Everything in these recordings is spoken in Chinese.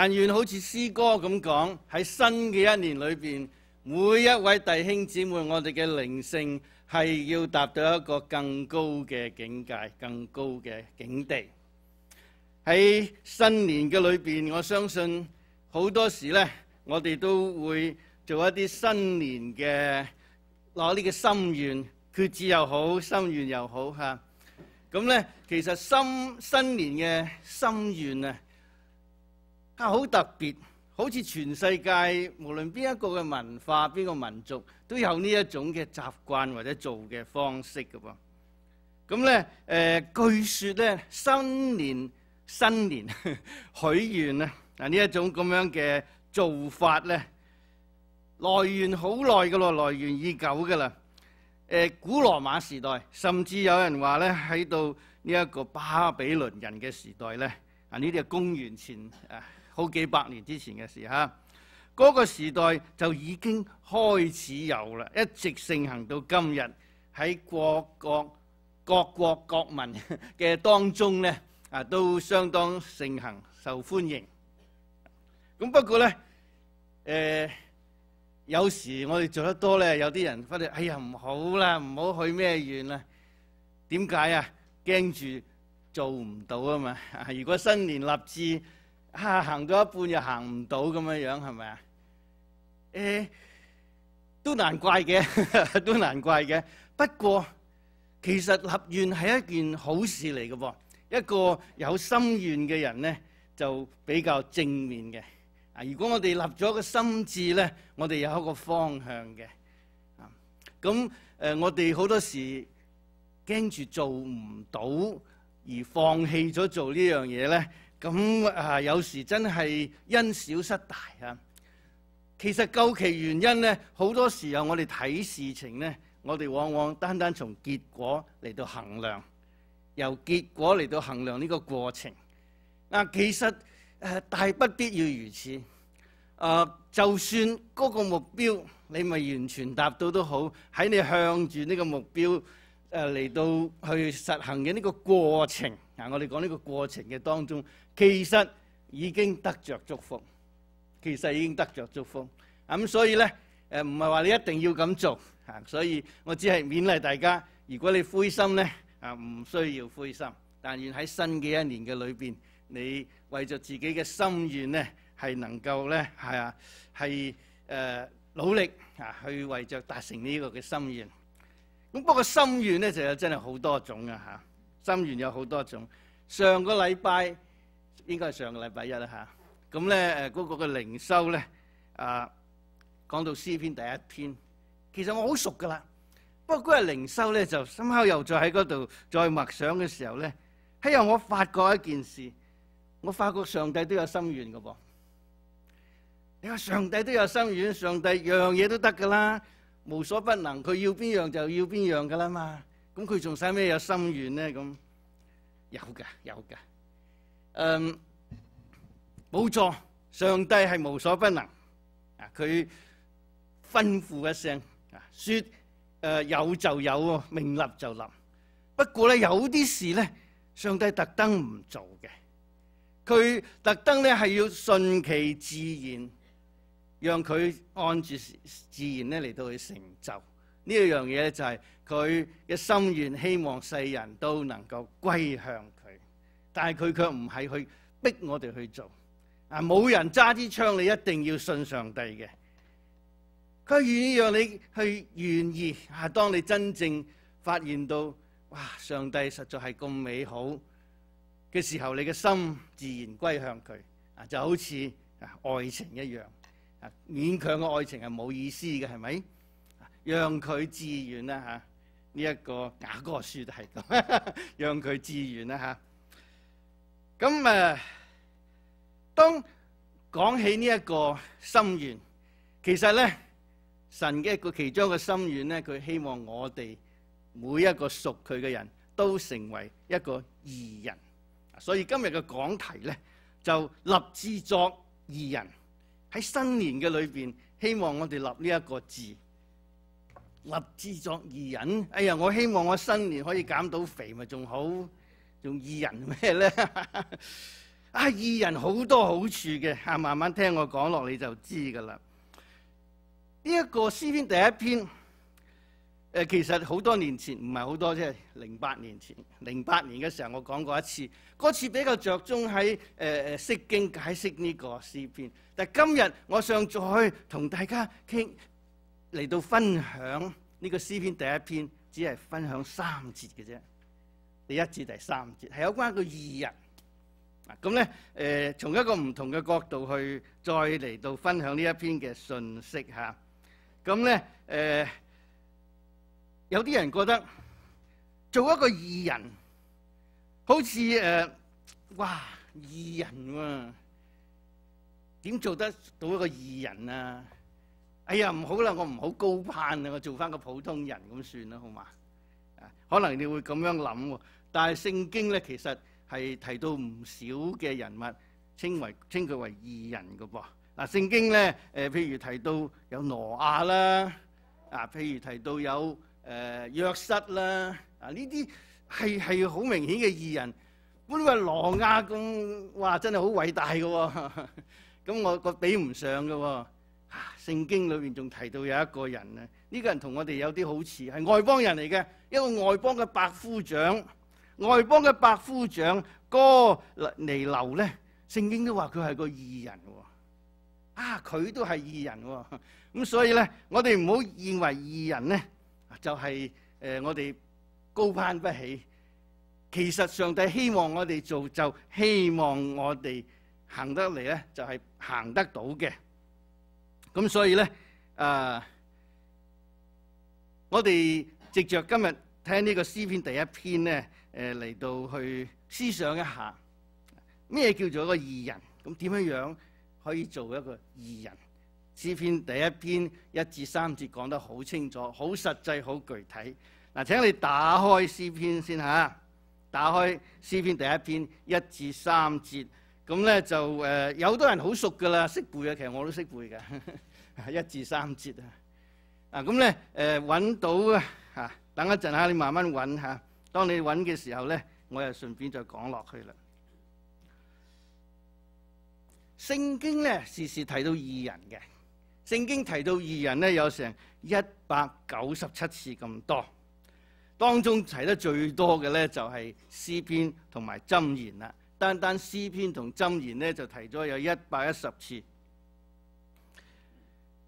但願好似詩歌咁講，喺新嘅一年裏边，每一位弟兄姊妹，我哋嘅靈性係要達到一個更高嘅境界、更高嘅境地。喺新年嘅裏边，我相信好多時咧，我哋都會做一啲新年嘅攞呢個心愿，決志又好，心愿又好吓。咁咧，其實心新年嘅心愿啊～啊！好特別，好似全世界無論邊一個嘅文化、邊個民族都有呢一種嘅習慣或者做嘅方式嘅噃。咁咧，誒據説咧，新年新年許願啊啊！呢一種咁樣嘅做法咧，來源好耐嘅咯，來源已久嘅啦。誒，古羅馬時代，甚至有人話咧，喺到呢一個巴比倫人嘅時代咧啊！呢啲係公元前啊～好幾百年之前嘅事哈，嗰個時代就已經開始有啦，一直盛行到今日喺各國各國國民嘅當中咧，啊都相當盛行受歡迎。咁不過咧，誒有時我哋做得多咧，有啲人忽略，哎呀唔好啦，唔好去咩院啦？點解啊？驚住做唔到啊嘛！如果新年立志。下行咗一半又行唔到咁样样，系咪啊？誒，都難怪嘅，都难怪嘅。不過其實立願係一件好事嚟嘅噃，一個有心願嘅人咧就比較正面嘅。啊，如果我哋立咗個心志咧，我哋有一個方向嘅。啊，咁誒，我哋好多時驚住做唔到而放棄咗做呢樣嘢咧。咁啊，有時真係因小失大啊！其實究其原因咧，好多時候我哋睇事情咧，我哋往往單單從結果嚟到衡量，由結果嚟到衡量呢個過程啊，其實誒大不必要如此啊！就算嗰個目標你咪完全達到都好，喺你向住呢個目標誒嚟到去實行嘅呢個過程。嗱，我哋講呢個過程嘅當中，其實已經得着祝福，其實已經得着祝福。咁所以咧，诶唔係話你一定要咁做。吓，所以我只係勉勵大家，如果你灰心咧，啊唔需要灰心。但願喺新嘅一年嘅裏边，你為着自己嘅心愿咧，係能夠咧，係啊，係诶努力啊，去為着達成呢個嘅心愿。咁不過心愿咧，就有真係好多種嘅嚇。心愿有好多种，上个礼拜应该系上个礼拜一啦吓，咁咧诶嗰个嘅灵修咧啊，讲到诗篇第一篇，其实我好熟噶啦，不过嗰日灵修咧就深口又再喺嗰度再默想嘅时候咧，系因我发觉一件事，我发觉上帝都有心愿噶噃，你话上帝都有心愿，上帝样嘢都得噶啦，无所不能，佢要边样就要边样噶啦嘛。咁佢仲使咩有心愿咧？咁有噶有噶，嗯，冇错，上帝係無所不能啊！佢吩咐一聲啊，説誒有就有，命立就立。不過咧，有啲事咧，上帝特登唔做嘅，佢特登咧係要順其自然，讓佢按住自然咧嚟到去成就。呢一樣嘢咧就係佢嘅心愿，希望世人都能夠歸向佢，但係佢卻唔係去逼我哋去做，啊冇人揸支槍你一定要信上帝嘅，佢願意讓你去願意啊，當你真正發現到哇上帝實在係咁美好嘅時候，你嘅心自然歸向佢啊，就好似啊愛情一樣啊，勉強嘅愛情係冇意思嘅，係咪？让佢自愿啦，吓呢一个假歌书都系咁，让佢自愿啦，吓咁啊。当讲起呢一个心愿，其实咧神嘅一个其中个心愿咧，佢希望我哋每一个属佢嘅人都成为一个异人。所以今日嘅讲题咧，就立志作异人喺新年嘅里边，希望我哋立呢一个字。立志作二人，哎呀！我希望我新年可以減到肥，咪仲好？仲二人咩咧？啊，義人好多好處嘅，嚇！慢慢聽我講落你就知噶啦。呢一個詩篇第一篇，誒其實好多年前唔係好多啫，零八年前，零八年嘅時候我講過一次，嗰次比較着重喺诶诶释經解釋呢個詩篇。但今日我想再同大家傾。嚟到分享呢個詩篇第一篇，只係分享三節嘅啫。第一节、第三節係有關一個異人。咁咧，誒，從一個唔同嘅角度去再嚟到分享呢一篇嘅信息吓。咁咧，誒，有啲人覺得做一個異人，好似誒，哇，異人喎，點做得到一個異人啊？哎呀，唔好啦，我唔好高攀啦，我做翻个普通人咁算啦，好嘛？啊，可能你会咁样谂，但系圣经咧，其实系提到唔少嘅人物，称为称佢为异人噶噃。嗱，圣经咧，诶，譬如提到有挪亚啦，啊，譬如提到有诶约瑟啦，啊，呢啲系系好明显嘅异人。本为挪亚咁，哇，真系好伟大噶，咁我个比唔上噶。啊！聖經裏邊仲提到有一個人啊，呢個人同我哋有啲好似，係外邦人嚟嘅，一個外邦嘅百夫長，外邦嘅百夫長哥尼流咧，聖經都話佢係個異人喎。啊，佢都係異人喎。咁所以咧，我哋唔好認為異人咧就係誒我哋高攀不起。其實上帝希望我哋做，就希望我哋行得嚟咧，就係行得到嘅。咁所以咧，啊，我哋藉着今日聽呢個詩篇第一篇咧，誒嚟到去思想一下咩叫做一個義人，咁點樣樣可以做一個義人？詩篇第一篇一至三節講得好清楚，好實際，好具體。嗱，請你打開詩篇先吓，打開詩篇第一篇一至三節。咁咧就誒有好多人好熟噶啦，識背啊！其實我都識背嘅，一至三節啊！啊咁咧誒揾到啊，等一陣嚇你慢慢揾嚇。當你揾嘅時候咧，我又順便就講落去啦。聖經咧時時提到異人嘅，聖經提到異人咧有成一百九十七次咁多，當中提得最多嘅咧就係詩篇同埋箴言啦。單單詩篇同箴言咧，就提咗有一百一十次。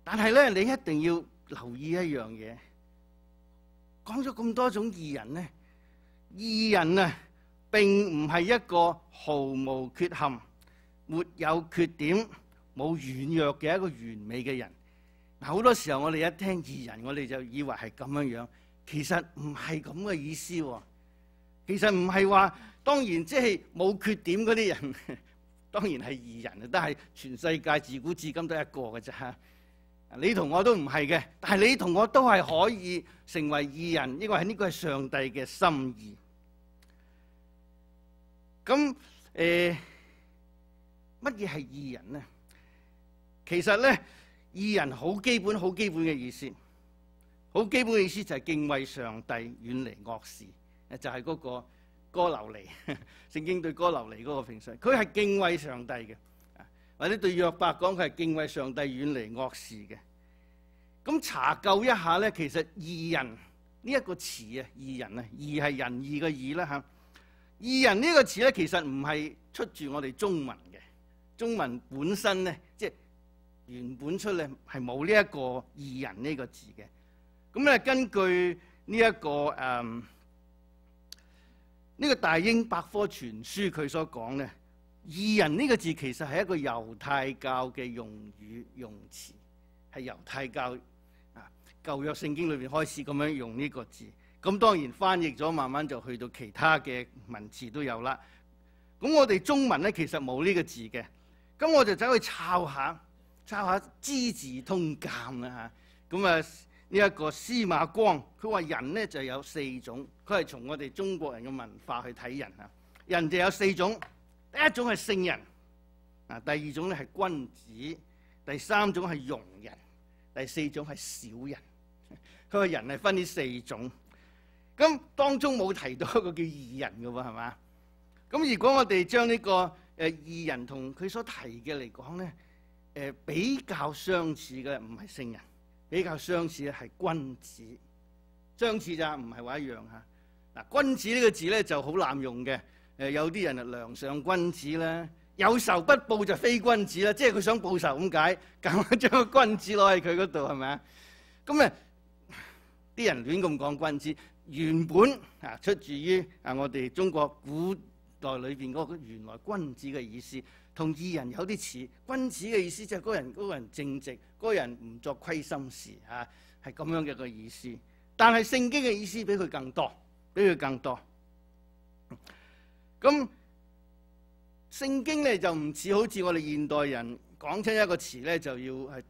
但係咧，你一定要留意一樣嘢。講咗咁多種异人咧，异人啊並唔係一個毫無缺陷、沒有缺點、冇軟弱嘅一個完美嘅人。嗱，好多時候我哋一聽异人，我哋就以為係咁樣樣，其實唔係咁嘅意思喎。其實唔係話。當然，即係冇缺點嗰啲人，當然係異人啊！但係全世界自古至今都一個嘅啫。你同我都唔係嘅，但係你同我都係可以成為異人，因為呢個係上帝嘅心意。咁誒，乜嘢係異人呢？其實咧，異人好基本、好基本嘅意思，好基本嘅意思就係敬畏上帝、遠離惡事，就係嗰個。哥流尼，圣 经对哥流尼嗰个评述，佢系敬畏上帝嘅，或者对约伯讲佢系敬畏上帝，远离恶事嘅。咁查究一下咧，其实异人呢一个词啊，异人啊，异系仁义嘅义啦吓。异人呢个词咧，其实唔系出自我哋中文嘅，中文本身咧，即系原本出咧系冇呢一个异人呢个字嘅。咁咧根据呢一个诶。呢個大英百科全書佢所講咧，異人呢個字其實係一個猶太教嘅用語用詞，係猶太教啊舊約聖經裏边開始咁樣用呢個字。咁當然翻譯咗，慢慢就去到其他嘅文字都有啦。咁我哋中文咧其實冇呢個字嘅，咁我就走去抄下抄下《资字通鉴》啦吓。咁啊呢一個司馬光，佢話人咧就有四種。佢係從我哋中國人嘅文化去睇人啊！人就有四種，第一種係聖人啊，第二種咧係君子，第三種係庸人，第四種係小人。佢個人係分呢四種，咁當中冇提到一個叫義人嘅喎，係嘛？咁如果我哋將呢個誒異人同佢所提嘅嚟講咧，誒比較相似嘅唔係聖人，比較相似嘅係君子，相似咋唔係話一樣嚇？嗱，君子呢個字咧就好濫用嘅。誒，有啲人啊，梁上君子啦，有仇不報就非君子啦。即係佢想報仇咁解，咁將個君子攞喺佢嗰度係咪啊？咁啊，啲人亂咁講君子，原本啊出自於啊我哋中國古代裏边嗰個原來君子嘅意思，同義人有啲似。君子嘅意思就係嗰人嗰人正直，嗰人唔作虧心事啊，係咁樣嘅个意思。但係聖經嘅意思比佢更多。比佢更多，咁圣经咧就唔似好似我哋现代人讲出一个词咧就要系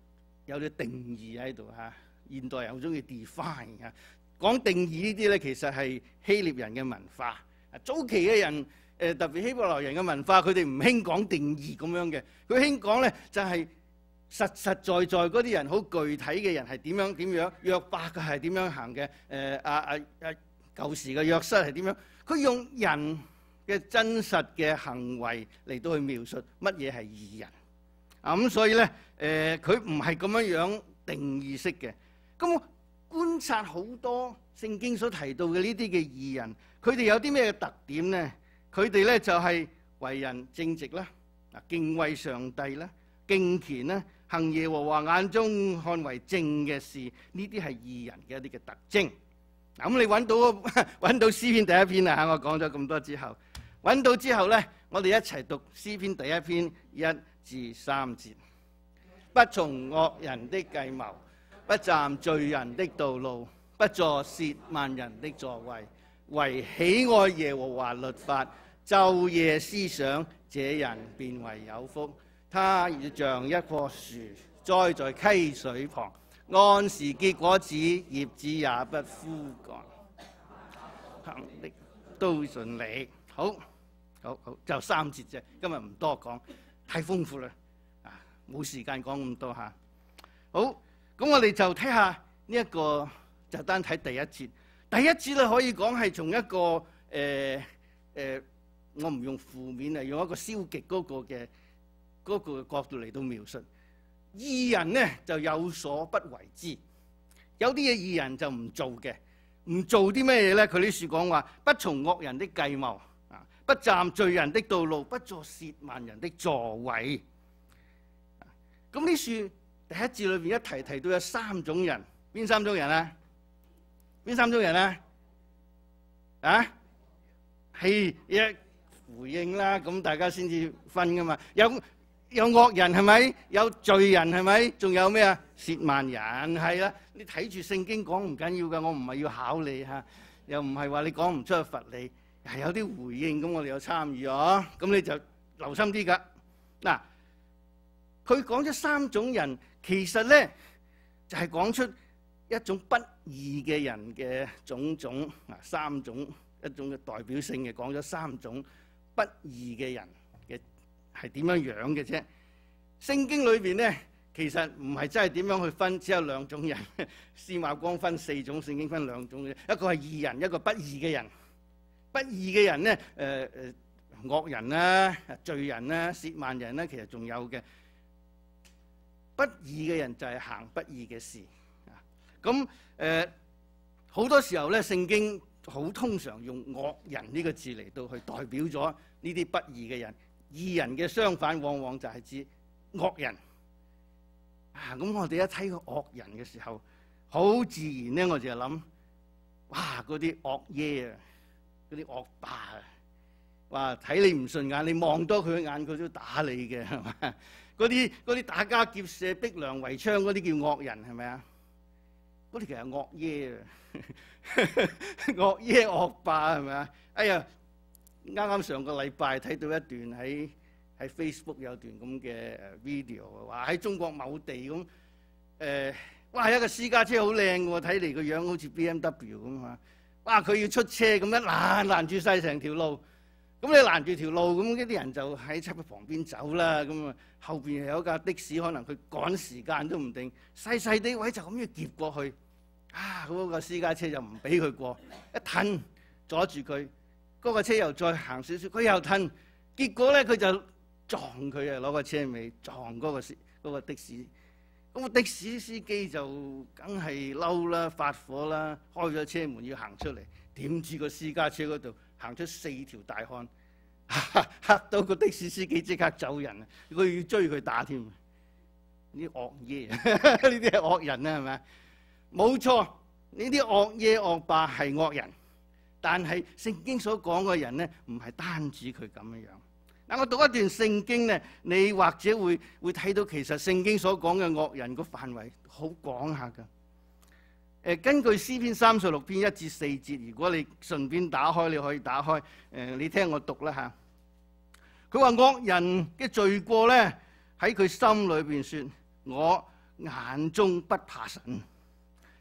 有啲定义喺度吓，现代人好中意 define 啊，讲定义呢啲咧其实系希腊人嘅文化，早期嘅人诶特别希伯来人嘅文化，佢哋唔兴讲定义咁样嘅，佢兴讲咧就系实实在在嗰啲人好具体嘅人系点样点样，约伯嘅系点样行嘅，诶啊啊啊！舊時嘅約瑟係點樣？佢用人嘅真實嘅行為嚟到去描述乜嘢係異人啊！咁所以咧，誒佢唔係咁樣样定義式嘅。咁觀察好多聖經所提到嘅呢啲嘅異人，佢哋有啲咩特點咧？佢哋咧就係為人正直啦，啊敬畏上帝啦，敬虔啦，行耶和華眼中看為正嘅事，呢啲係異人嘅一啲嘅特徵。咁你揾到揾 到诗篇第一篇啦吓，我讲咗咁多之后，揾到之后咧，我哋一齐读诗篇第一篇一至三节。不从恶人的计谋，不站罪人的道路，不坐涉万人的座位，唯喜爱耶和华律法，昼夜思想这人便为有福。他要像一棵树栽在溪水旁。按时结果子，叶子也不枯干，行的都顺利。好，好好就三节啫，今日唔多讲，太丰富啦，啊，冇时间讲咁多吓。好，咁我哋就睇下呢一个，就单睇第一节。第一节咧可以讲系从一个诶诶，我唔用负面啊，用一个消极嗰个嘅嗰个角度嚟到描述。義人咧就有所不為之，有啲嘢義人就唔做嘅，唔做啲咩嘢咧？佢啲段講話：不從惡人的計謀，啊，不站罪人的道路，不坐涉萬人的座位。咁呢段第一字裏边一提提到有三種人，邊三種人啊？邊三種人啊？啊？系一回應啦，咁大家先至分噶嘛。有。有恶人系咪？有罪人系咪？仲有咩啊？涉万人系啦。你睇住圣经讲唔紧要噶，我唔系要考你吓，又唔系话你讲唔出去罚你，系有啲回应咁，我哋有参与哦。咁你就留心啲噶。嗱，佢讲咗三种人，其实咧就系讲出一种不义嘅人嘅种种啊，三种一种嘅代表性嘅，讲咗三种不义嘅人。系點樣样嘅啫？聖經裏边咧，其實唔係真係點樣去分，只有兩種人。司話光分四種，聖經分兩種，一個係義人，一個不義嘅人。不義嘅人咧，誒诶，惡人啦、罪人啦、涉萬人啦，其實仲有嘅。不義嘅人就係行不義嘅事。咁诶，好多時候咧，聖經好通常用惡人呢個字嚟到去代表咗呢啲不義嘅人。二人嘅相反往往就係指惡人啊！咁我哋一睇個惡人嘅時候，好自然咧，我就諗：哇！嗰啲惡耶啊，嗰啲惡霸啊，哇，睇你唔順眼，你望多佢一眼，佢都打你嘅，係嘛？嗰啲啲打家劫舍、逼良為娼嗰啲叫惡人係咪啊？嗰啲其實惡耶啊，惡耶惡霸係咪啊？哎呀！啱啱上個禮拜睇到一段喺喺 Facebook 有段咁嘅 video，話喺中國某地咁，誒，哇！一個私家車好靚喎，睇嚟個樣好似 BMW 咁啊！哇！佢要出車咁一攔攔住晒成條路，咁你攔住條路，咁啲人就喺車旁邊走啦，咁啊，後邊有架的士，可能佢趕時間都唔定，細細哋位就咁要劫過去，啊！嗰個私家車就唔俾佢過，一褪阻住佢。嗰個車又再行少少，佢又褪，結果咧佢就撞佢啊！攞個車尾撞嗰個私嗰的士，咁的士司機就梗係嬲啦、發火啦，開咗車門要行出嚟，點知個私家車嗰度行出四條大汉，嚇到個的士司機即刻走人啊！佢要追佢打添，呢惡嘢，呢啲系惡人啊，係咪冇錯，呢啲惡嘢惡霸係惡人。但系圣经所讲嘅人咧，唔系单止佢咁样样。嗱，我读一段圣经咧，你或者会会睇到，其实圣经所讲嘅恶人个范围好广下噶。诶，根据诗篇三十六篇一至四节，如果你顺便打开，你可以打开。诶，你听我读啦吓。佢话恶人嘅罪过咧喺佢心里边说，我眼中不怕神，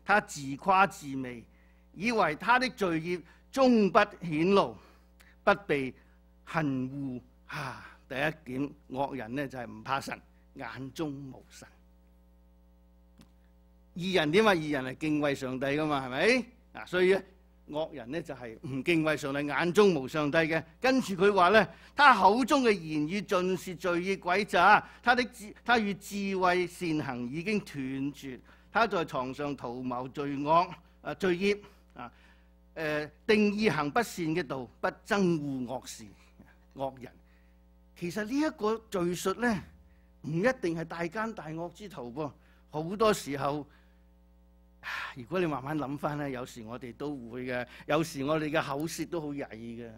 他自夸自媚，以为他的罪孽。终不顯露，不被恨惡。啊，第一點，惡人呢就係唔怕神，眼中無神。二人點啊？二人係敬畏上帝噶嘛，係咪？嗱，所以咧，惡人呢就係唔敬畏上帝，眼中無上帝嘅。跟住佢話咧，他口中嘅言語盡是罪孽鬼诈，他的他与智慧善行已經斷絕，他在床上圖謀罪惡啊罪孽啊。誒，定義行不善嘅道，不憎惡惡事惡人。其實呢一個敘述咧，唔一定係大奸大惡之徒噃。好多時候，如果你慢慢諗翻咧，有時我哋都會嘅，有時我哋嘅口舌都好曳嘅，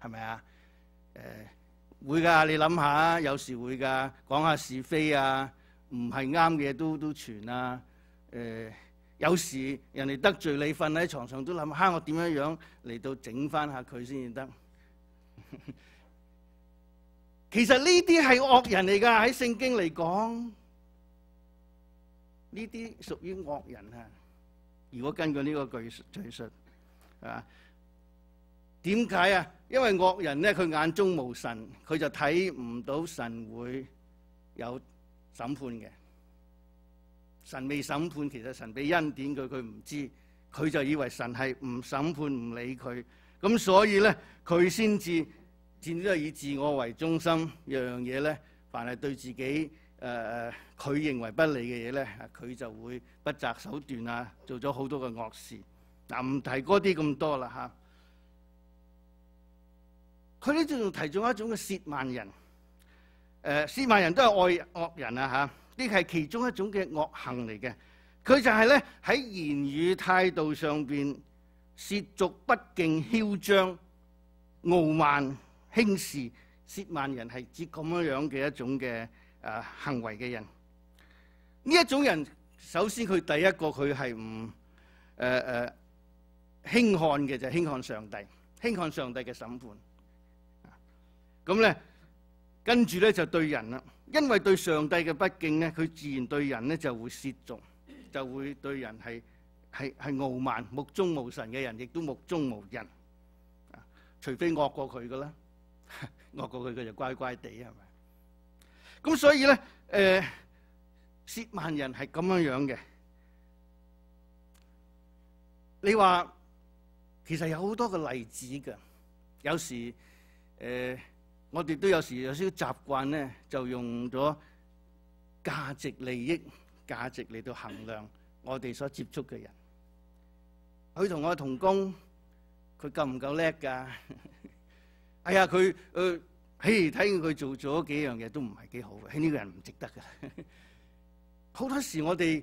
係咪啊？誒，會㗎，你諗下有時會㗎，講下是非啊，唔係啱嘅都都傳啊，誒。有时人哋得罪你，瞓喺床上都谂，下我点样样嚟到整翻下佢先至得。其实呢啲系恶人嚟噶，喺圣经嚟讲，呢啲属于恶人啊。如果根据呢个句叙述，啊，点解啊？因为恶人咧，佢眼中无神，佢就睇唔到神会有审判嘅。神未審判，其實神俾恩典佢，佢唔知，佢就以為神係唔審判、唔理佢，咁所以咧，佢先至始終以自我為中心，樣樣嘢咧，凡係對自己诶佢認為不利嘅嘢咧，佢就會不擇手段啊，做咗好多嘅惡事。嗱，唔提嗰啲咁多啦吓。佢呢仲提咗一種嘅誹謗人，誒誹謗人都係爱惡人啊嚇。呢係其中一種嘅惡行嚟嘅，佢就係咧喺言語態度上边涉俗不敬、囂張、傲慢、輕視、涉萬人係指咁樣样嘅一種嘅誒行為嘅人。呢一種人首先佢第一個佢係唔诶诶輕看嘅就輕看上帝、輕看上帝嘅審判。咁咧跟住咧就對人啦。因为对上帝嘅不敬咧，佢自然对人咧就会亵俗，就会对人系系系傲慢、目中无神嘅人，亦都目中无人。除非恶过佢噶啦，恶过佢佢就乖乖地系咪？咁所以咧，诶，亵慢人系咁样样嘅。你话其实有好多嘅例子噶，有时诶。我哋都有時有少少習慣咧，就用咗價值利益價值嚟到衡量 我哋所接觸嘅人。佢同我同工，佢夠唔夠叻㗎？哎呀，佢誒，嘿，睇見佢做咗幾樣嘢都唔係幾好嘅，呢個人唔值得嘅。好多時我哋。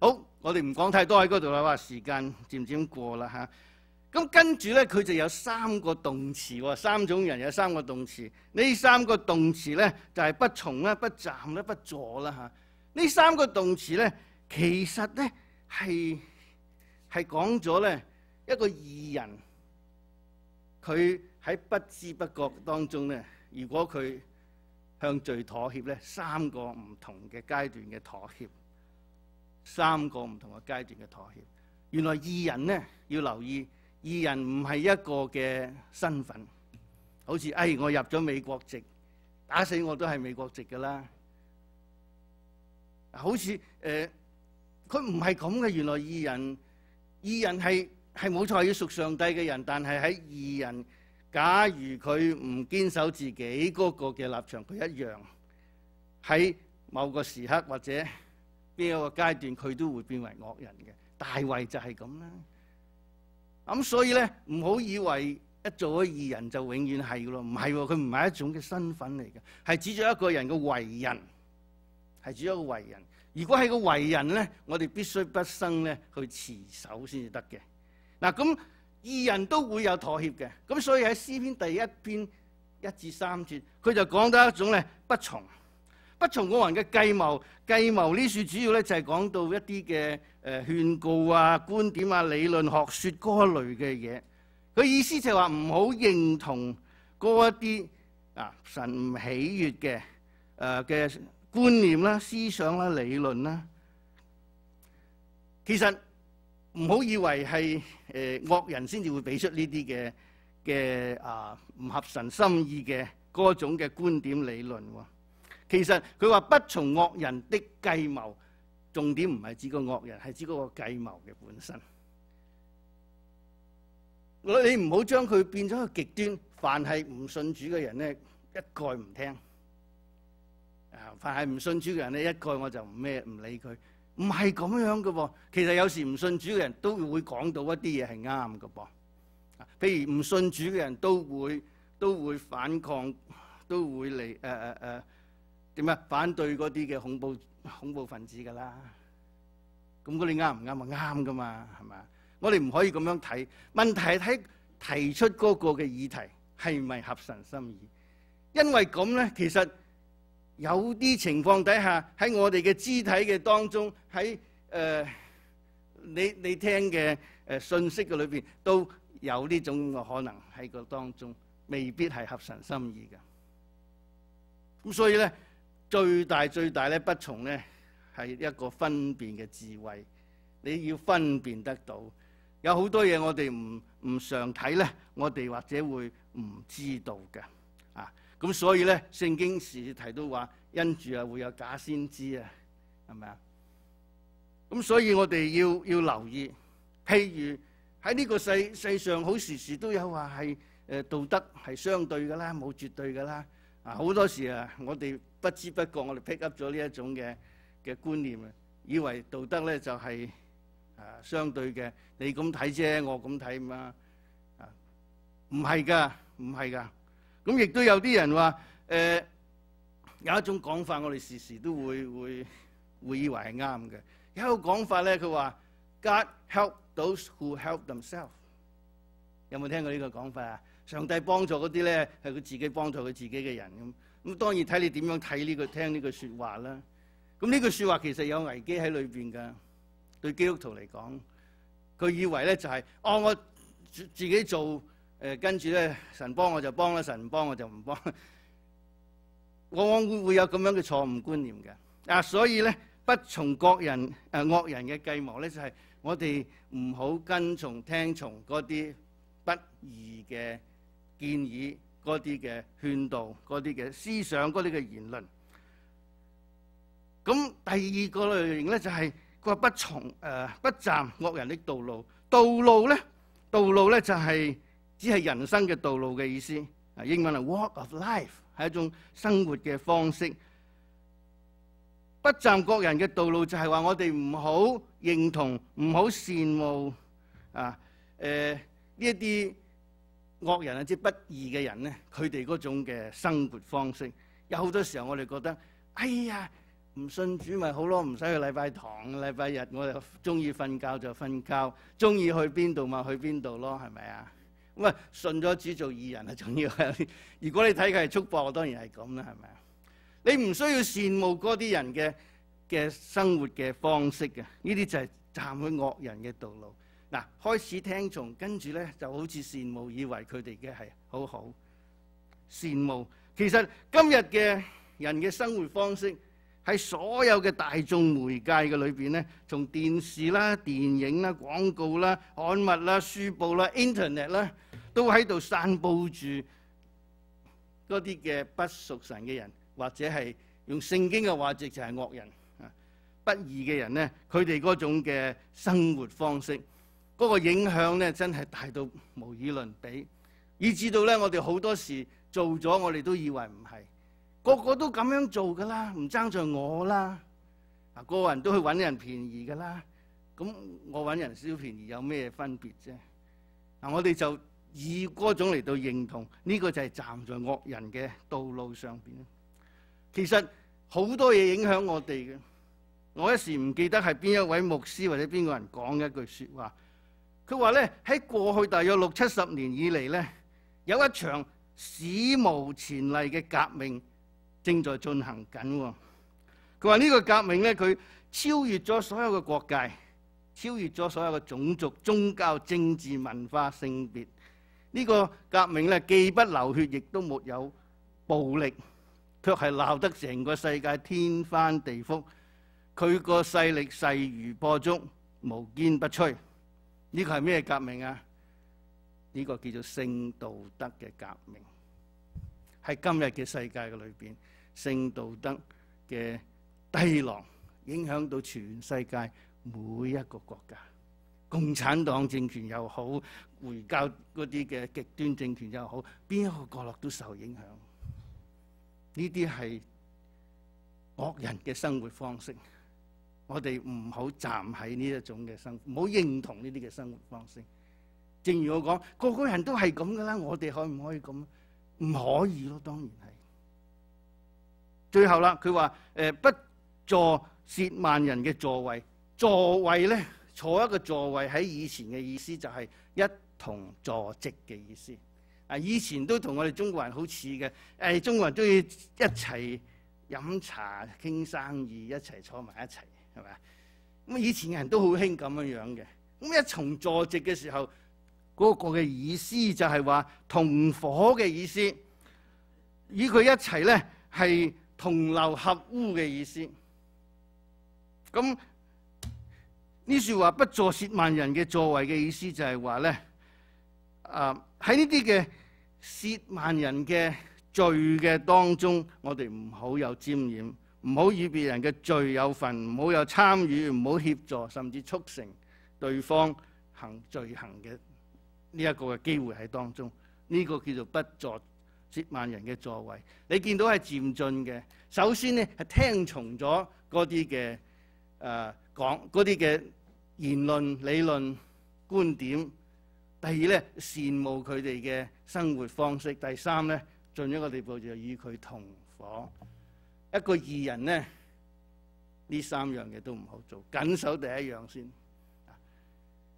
好，我哋唔講太多喺嗰度啦。話時間漸漸過啦吓。咁跟住咧，佢就有三個動詞喎，三種人有三個動詞。呢三個動詞咧，就係不從啦、不站啦、不坐啦吓。呢三個動詞咧，其實咧係系講咗咧一個異人，佢喺不知不覺當中咧，如果佢向最妥協咧，三個唔同嘅階段嘅妥協。三個唔同嘅階段嘅妥協，原來義人呢，要留意，義人唔係一個嘅身份，好似哎我入咗美國籍，打死我都係美國籍噶啦。好似誒，佢唔係咁嘅。原來義人，義人係係冇錯要屬上帝嘅人，但係喺義人，假如佢唔堅守自己嗰個嘅立場，佢一樣喺某個時刻或者。边一个阶段佢都会变为恶人嘅，大卫就系咁啦。咁所以咧，唔好以为一做咗异人就永远系噶咯，唔系，佢唔系一种嘅身份嚟嘅，系指咗一个人嘅为人，系指咗个为人。如果系个为人咧，我哋必须不生咧去持守先至得嘅。嗱，咁异人都会有妥协嘅，咁所以喺诗篇第一篇一至三节，佢就讲到一种咧不从。不從我人嘅計謀，計謀呢處主要咧就係講到一啲嘅誒勸告啊、觀點啊、理論學説嗰一類嘅嘢。佢意思就係話唔好認同嗰一啲啊神唔喜悦嘅誒嘅觀念啦、思想啦、理論啦。其實唔好以為係誒惡人先至會俾出呢啲嘅嘅啊唔合神心意嘅嗰種嘅觀點理論喎。其實佢話不從惡人的計謀，重點唔係指個惡人，係指嗰個計謀嘅本身。你唔好將佢變咗個極端。凡係唔信主嘅人咧，一概唔聽啊！凡係唔信主嘅人咧，一概我就唔咩唔理佢。唔係咁樣嘅喎。其實有時唔信主嘅人都會講到一啲嘢係啱嘅噃。譬如唔信主嘅人都會都会反抗，都會嚟诶。誒誒。點啊？反對嗰啲嘅恐怖恐怖分子噶啦，咁嗰啲啱唔啱啊？啱噶嘛，係嘛？我哋唔可以咁樣睇問題睇提出嗰個嘅議題係唔系合神心意？因為咁咧，其實有啲情況底下喺我哋嘅肢體嘅當中，喺誒你你聽嘅诶信息嘅裏边都有呢種嘅可能喺個當中，未必係合神心意嘅。咁所以咧。最大最大咧，不從咧，係一個分辨嘅智慧。你要分辨得到有好多嘢，我哋唔唔常睇咧，我哋或者會唔知道嘅啊。咁所以咧，聖經時提到話，因住啊會有假先知啊，係咪啊？咁所以我哋要要留意，譬如喺呢個世世上，好時時都有話係诶道德係相對噶啦，冇絕對噶啦啊。好多時啊，我哋。不知不覺，我哋 pick up 咗呢一種嘅嘅觀念啊，以為道德咧就係啊相對嘅，你咁睇啫，我咁睇嘛，啊唔係噶，唔係噶，咁亦都有啲人話誒有一種講法，我哋時時都會會會以為係啱嘅。有一個講法咧，佢話 God help those who help themselves。有冇聽過呢個講法啊？上帝幫助嗰啲咧係佢自己幫助佢自己嘅人咁。咁當然睇你點樣睇呢句聽呢句説話啦。咁呢句説話其實有危機喺裏邊噶。對基督徒嚟講，佢以為咧就係哦，我自己做，誒跟住咧神幫我就幫啦，神唔幫我就唔幫，往往會有咁樣嘅錯誤觀念嘅。啊，所以咧不從各人誒惡人嘅計謀咧，就係我哋唔好跟從聽從嗰啲不義嘅建議。嗰啲嘅勸導，嗰啲嘅思想，嗰啲嘅言論。咁第二個類型咧，就係佢話不從誒不站惡人的道路。道路咧，道路咧就係只係人生嘅道路嘅意思。啊，英文係 walk of life 係一種生活嘅方式。不站各人嘅道路，就係話我哋唔好認同，唔好羨慕啊誒呢一啲。惡人啊，即不義嘅人咧，佢哋嗰種嘅生活方式，有好多時候我哋覺得，哎呀，唔信主咪好咯，唔使去禮拜堂，禮拜日我哋中意瞓覺就瞓覺，中意去邊度嘛去邊度咯，係咪啊？啊，信咗主做義人係重要嘅。如果你睇佢係速播，當然係咁啦，係咪啊？你唔需要羨慕嗰啲人嘅嘅生活嘅方式嘅，呢啲就係站去惡人嘅道路。嗱，開始聽從，跟住咧就好似羨慕，以為佢哋嘅係好好羨慕。其實今日嘅人嘅生活方式喺所有嘅大眾媒介嘅裏邊咧，從電視啦、電影啦、廣告啦、刊物啦、書報啦、Internet 啦，都喺度散佈住嗰啲嘅不屬神嘅人，或者係用聖經嘅話，直就係惡人啊不義嘅人咧，佢哋嗰種嘅生活方式。嗰個影響咧，真係大到無以倫比，以至到咧，我哋好多事做咗，我哋都以為唔係個個都咁樣做噶啦，唔爭在我啦。啊，個個人都去揾人便宜噶啦，咁我揾人少便宜有咩分別啫？嗱，我哋就以嗰種嚟到認同呢個就係站在惡人嘅道路上邊。其實好多嘢影響我哋嘅，我一時唔記得係邊一位牧師或者邊個人講一句説話。佢話咧喺過去大約六七十年以嚟咧，有一場史無前例嘅革命正在進行緊。佢話呢個革命咧，佢超越咗所有嘅國界，超越咗所有嘅種族、宗教、政治、文化、性別。呢個革命咧既不流血，亦都沒有暴力，卻係鬧得成個世界天翻地覆。佢個勢力勢如破竹，無堅不摧。呢个系咩革命啊？呢个叫做性道德嘅革命，喺今日嘅世界嘅里边，性道德嘅低落，影响到全世界每一个国家，共产党政权又好，回教嗰啲嘅极端政权又好，边一个角落都受影响。呢啲系恶人嘅生活方式。我哋唔好站喺呢一種嘅生，唔好認同呢啲嘅生活方式。正如我講，個個人都係咁噶啦。我哋可唔可以咁？唔可以咯，當然係。最後啦，佢話：诶，不坐涉萬人嘅座位。座位咧，坐一個座位喺以前嘅意思就係一同坐席嘅意思啊。以前都同我哋中國人好似嘅，誒中國人都要一齊飲茶傾生意，一齊坐埋一齊。系咪咁以前人都好兴咁样样嘅。咁一重坐席嘅时候，嗰个嘅意思就系话同伙嘅意思，与佢一齐咧系同流合污嘅意思。咁呢句话不坐涉万人嘅座位嘅意思就系话咧，啊喺呢啲嘅涉万人嘅罪嘅当中，我哋唔好有沾染。唔好與別人嘅罪有份，唔好有參與，唔好協助，甚至促成對方行罪行嘅呢一個嘅機會喺當中。呢個叫做不作接萬人嘅座位。你見到係漸進嘅，首先呢係聽從咗嗰啲嘅诶講嗰啲嘅言論、理論、觀點。第二咧羨慕佢哋嘅生活方式。第三咧进一個地步就與佢同夥。一个异人咧，呢三样嘢都唔好做，紧守第一样先。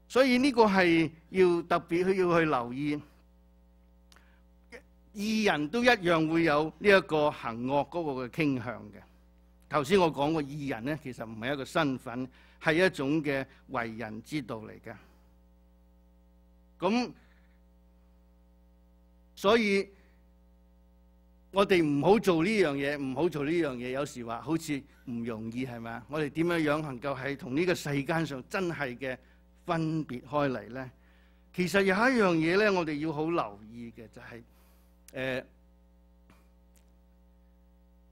所以呢个系要特别去要去留意，异人都一样会有呢一个行恶嗰个嘅倾向嘅。头先我讲过，异人咧，其实唔系一个身份，系一种嘅为人之道嚟嘅。咁，所以。我哋唔好做呢样嘢，唔好做呢样嘢。有时话好似唔容易系啊？我哋点样样能够系同呢个世间上真系嘅分别开嚟咧？其实有一样嘢咧，我哋要好留意嘅就系，诶，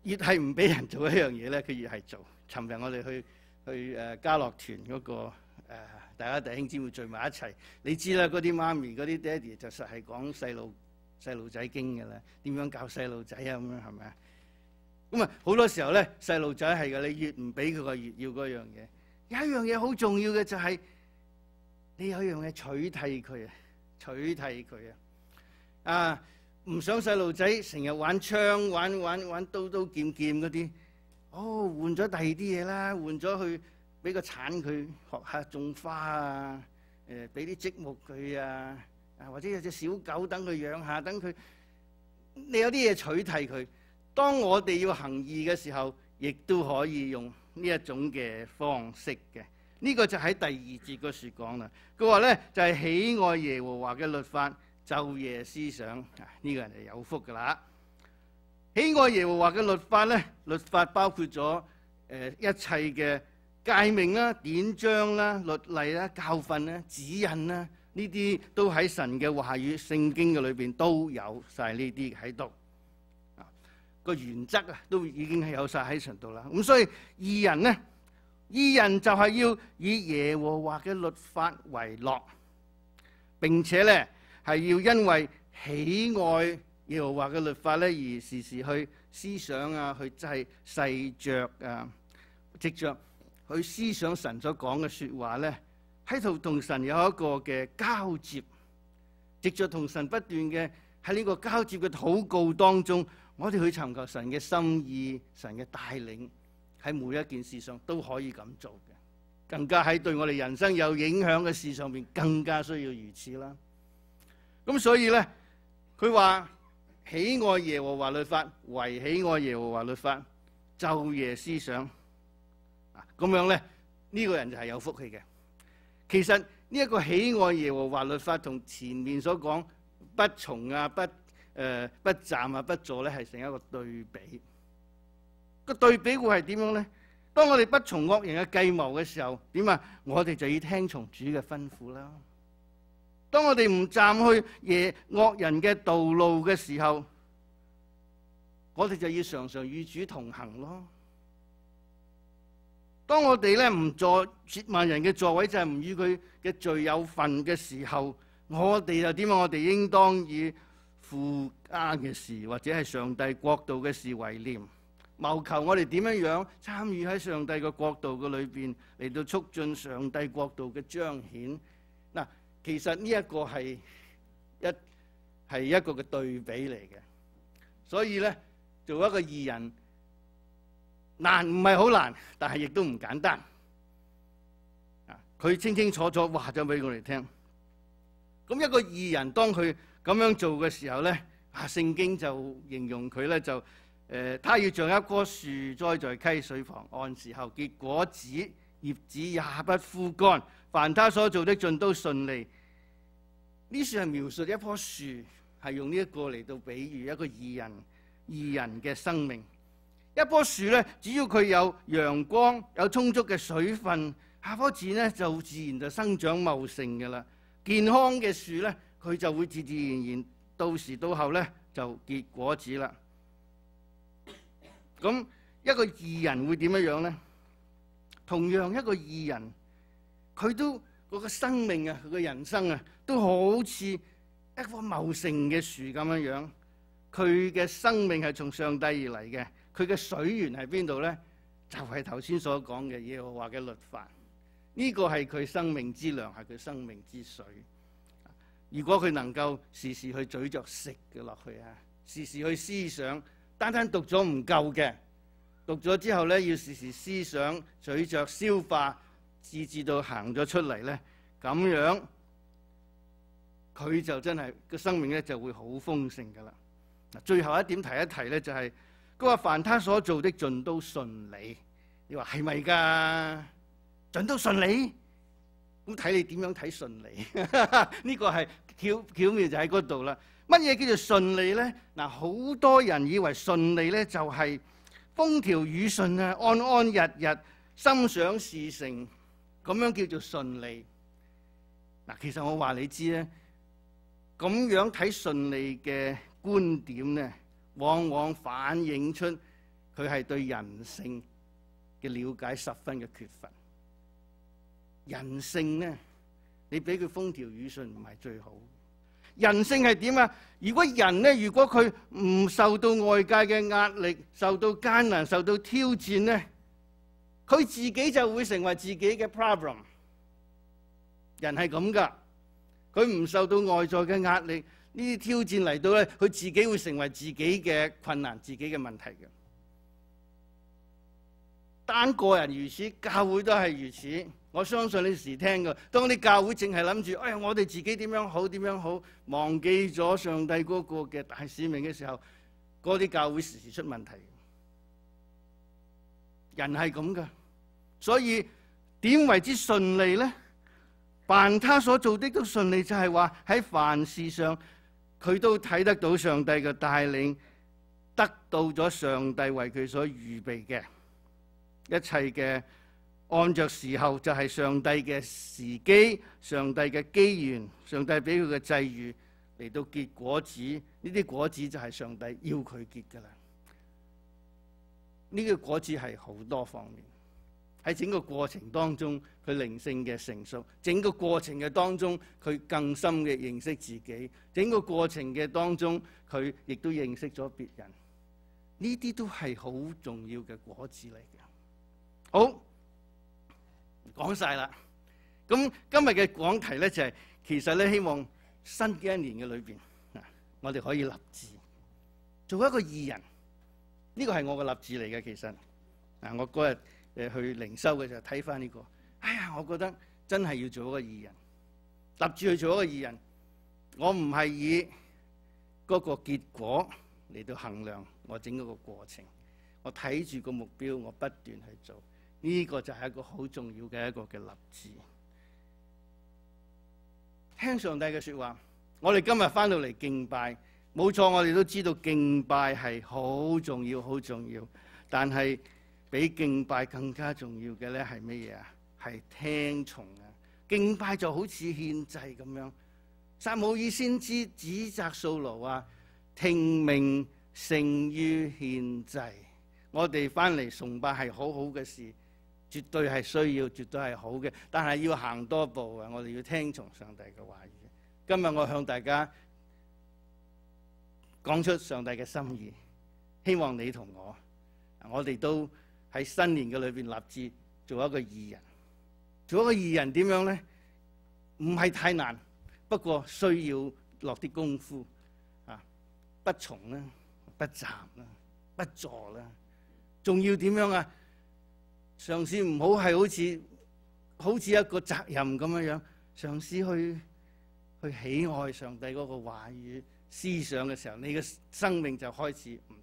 越系唔俾人做一样嘢咧，佢越系做。寻日我哋去去诶家乐团嗰个诶，大家弟兄姊妹聚埋一齐，你知啦，嗰啲妈咪、嗰啲爹哋就实系讲细路。細路仔經嘅啦，點樣教細路仔啊？咁樣係咪啊？咁啊好多時候咧，細路仔係嘅，你越唔俾佢，佢越要嗰樣嘢。有一樣嘢好重要嘅就係，你有樣嘢取替佢啊，取替佢啊！啊，唔想細路仔成日玩槍玩玩玩刀刀劍劍嗰啲，哦，換咗第二啲嘢啦，換咗去俾個鏟佢學下種花啊，誒，俾啲积木佢啊。啊，或者有隻小狗等佢養下，等佢你有啲嘢取替佢。當我哋要行義嘅時候，亦都可以用呢一種嘅方式嘅。呢個就喺第二節嗰處講啦。佢話咧就係喜愛耶和華嘅律法，昼夜思想啊，呢個人就有福㗎啦。喜愛耶和華嘅律法咧，律法包括咗誒一切嘅戒命啦、典章啦、律例啦、教訓啦、指引啦。呢啲都喺神嘅话语、圣经嘅里边都有晒呢啲喺度。啊，个原则啊都已经系有晒喺神度啦。咁所以二人呢，二人就系要以耶和华嘅律法为乐，并且咧系要因为喜爱耶和华嘅律法咧而时时去思想啊，去即系细著啊、执着去思想神所讲嘅说话咧。喺度同神有一个嘅交接，藉着同神不断嘅喺呢个交接嘅祷告当中，我哋去寻求神嘅心意、神嘅带领，喺每一件事上都可以咁做嘅，更加喺对我哋人生有影响嘅事上面更加需要如此啦。咁所以咧，佢话喜爱耶和华律法，为喜爱耶和华律法昼夜思想，啊咁样咧，呢个人就系有福气嘅。其實呢一個喜愛耶和華律法，同前面所講不從啊、不誒不站啊、不坐咧，係成一個對比。個對比會係點樣咧？當我哋不從惡人嘅計謀嘅時候，點啊？我哋就要聽從主嘅吩咐啦。當我哋唔站去耶惡人嘅道路嘅時候，我哋就要常常與主同行咯。當我哋咧唔坐十萬人嘅座位，就係唔與佢嘅罪有份嘅時候，我哋又點啊？我哋應當以附加嘅事或者係上帝国度嘅事為念，謀求我哋點樣样參與喺上帝嘅国度嘅裏边，嚟到促進上帝国度嘅彰顯。嗱，其實呢一個係一系一個嘅對比嚟嘅，所以咧，做一個義人。难唔系好难，但系亦都唔简单。啊，佢清清楚楚话咗俾我哋听。咁一个异人，当佢咁样做嘅时候咧，啊，圣经就形容佢咧就，诶，他要像一棵树栽在溪水旁，按时候结果子，叶子也不枯干，凡他所做的尽都顺利。呢树系描述一棵树，系用呢一个嚟到比喻一个异人，异人嘅生命。一棵树咧，只要佢有阳光，有充足嘅水分，下棵子咧就自然就生长茂盛嘅啦。健康嘅树咧，佢就会自自然然到时到后咧就结果子啦。咁一个异人会点样咧？同样一个异人，佢都嗰个生命啊，佢嘅人生啊，都好似一棵茂盛嘅树咁样样。佢嘅生命系从上帝而嚟嘅。佢嘅水源喺邊度咧？就係頭先所講嘅耶和華嘅律法，呢個係佢生命之糧，係佢生命之水。如果佢能夠時時去咀嚼食嘅落去啊，時時去思想，單單讀咗唔夠嘅，讀咗之後咧要時時思想咀嚼消化，自至到行咗出嚟咧，咁樣佢就真係個生命咧就會好豐盛噶啦。嗱，最後一點提一提咧，就係。佢话凡他所做的尽都顺利，你话系咪噶？尽都顺利，咁睇你点样睇顺利？呢个系巧巧妙就喺嗰度啦。乜嘢叫做顺利咧？嗱，好多人以为顺利咧就系风调雨顺啊，安安日日心想事成，咁样叫做顺利。嗱，其实我话你知咧，咁样睇顺利嘅观点咧。往往反映出佢系对人性嘅了解十分嘅缺乏。人性咧，你俾佢风调雨顺唔系最好。人性系点啊？如果人咧，如果佢唔受到外界嘅压力、受到艰难、受到挑战咧，佢自己就会成为自己嘅 problem。人系咁噶，佢唔受到外在嘅压力。呢啲挑戰嚟到咧，佢自己會成為自己嘅困難、自己嘅問題嘅。單個人如此，教會都係如此。我相信你時聽嘅，當啲教會淨係諗住，哎呀，我哋自己點樣好點樣好，忘記咗上帝嗰個嘅大使命嘅時候，嗰啲教會時時出問題。人係咁噶，所以點為之順利咧？凡他所做的都順利，就係話喺凡事上。佢都睇得到上帝嘅带领，得到咗上帝为佢所预备嘅一切嘅按着时候就系上帝嘅时机、上帝嘅机缘、上帝俾佢嘅际遇嚟到结果子，呢啲果子就系上帝要佢结噶啦。呢个果子系好多方面。喺整個過程當中，佢靈性嘅成熟；整個過程嘅當中，佢更深嘅認識自己；整個過程嘅當中，佢亦都認識咗別人。呢啲都係好重要嘅果子嚟嘅。好，講晒啦。咁今日嘅講題咧就係，其實咧希望新幾年嘅裏邊，我哋可以立志做一個義人。呢個係我嘅立志嚟嘅。其實，嗱我嗰日。誒去靈修嘅候睇翻呢個，哎呀，我覺得真係要做一個義人，立志去做一個義人。我唔係以嗰個結果嚟到衡量我整嗰個過程，我睇住個目標，我不斷去做。呢個就係一個好重要嘅一個嘅立志。聽上帝嘅説話，我哋今日翻到嚟敬拜，冇錯，我哋都知道敬拜係好重要、好重要，但係。比敬拜更加重要嘅咧系乜嘢啊？系听从啊！敬拜就好似献祭咁样。撒姆耳先知指责扫罗啊，听命胜于献祭。我哋翻嚟崇拜系好好嘅事，绝对系需要，绝对系好嘅。但系要行多步啊！我哋要听从上帝嘅话语。今日我向大家讲出上帝嘅心意，希望你同我，我哋都。喺新年嘅里边立志做一个二人，做一个二人点样咧？唔系太难，不过需要落啲功夫。啊，不从啦，不站啦，不坐啦，仲要点样啊？尝试唔好系好似好似一个责任咁样样，尝试去去喜爱上帝嗰话语思想嘅时候，你嘅生命就开始唔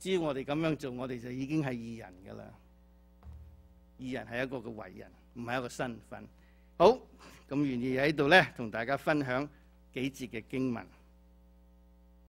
只要我哋咁樣做，我哋就已經係義人噶啦。義人係一個嘅偉人，唔係一個身份。好，咁願意喺度咧，同大家分享幾節嘅經文。